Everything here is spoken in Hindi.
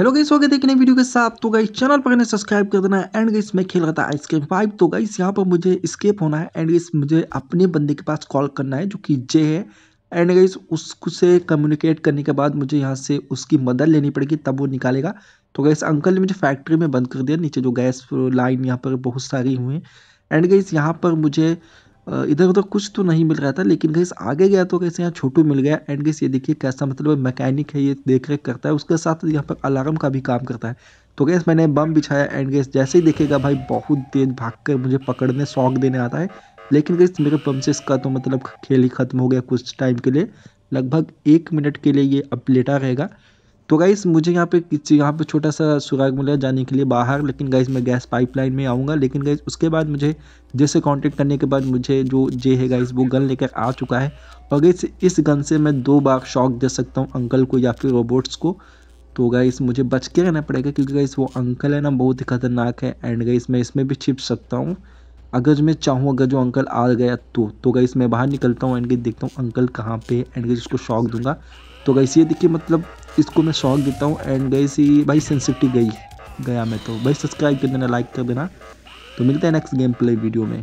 हेलो गई स्वागत है एक नई वीडियो के साथ तो गई चैनल पर सब्सक्राइब कर देना है एंड गई मैं खेल रहा था आइसक्रीम फाइव तो गई यहाँ पर मुझे स्केप होना है एंड गई मुझे अपने बंदे के पास कॉल करना है जो कि जे है एंड गई उससे कम्युनिकेट करने के बाद मुझे यहाँ से उसकी मदद लेनी पड़ेगी तब वो निकालेगा तो गई अंकल ने मुझे फैक्ट्री में बंद कर दिया नीचे जो गैस लाइन यहाँ पर बहुत सारी हुई एंड गई यहाँ पर मुझे इधर उधर कुछ तो नहीं मिल रहा था लेकिन गैस आगे गया तो कैसे यहाँ छोटू मिल गया एंड गैस ये देखिए कैसा मतलब मैकेनिक है ये देख रेख करता है उसके साथ यहाँ पर अलार्म का भी काम करता है तो गैस मैंने बम बिछाया एंड गैस जैसे ही देखेगा भाई बहुत तेज भाग कर मुझे पकड़ने शौक देने आता है लेकिन गैस मेरे बम से इसका तो मतलब खेल ही खत्म हो गया कुछ टाइम के लिए लगभग एक मिनट के लिए ये अब लेटा रहेगा तो गाइस मुझे यहाँ पे किसी यहाँ पे छोटा सा सुराग मिला जाने के लिए बाहर लेकिन गाइस मैं गैस पाइपलाइन में आऊँगा लेकिन गाइस उसके बाद मुझे जैसे कांटेक्ट करने के बाद मुझे जो जे है गाइस वो गन लेकर आ चुका है और गाइस इस गन से मैं दो बार शॉक दे सकता हूँ अंकल को या फिर रोबोट्स को तो गाइस मुझे बच के रहना पड़ेगा क्योंकि गाइस वो अंकल है ना बहुत ही खतरनाक है एंड गाइस मैं इसमें भी छिप सकता हूँ अगर मैं चाहूँ अगर जो अंकल आ गया तो तो गाइस मैं बाहर निकलता हूँ एंड गाइस देखता हूँ अंकल कहाँ पे एंड गाइस उसको शौक दूंगा तो गाइस ये देखिए मतलब इसको मैं शौक देता हूँ एंड गई सी भाई सेंसिटिव गई गया मैं तो भाई सब्सक्राइब कर देना लाइक कर देना तो मिलते हैं नेक्स्ट गेम प्ले वीडियो में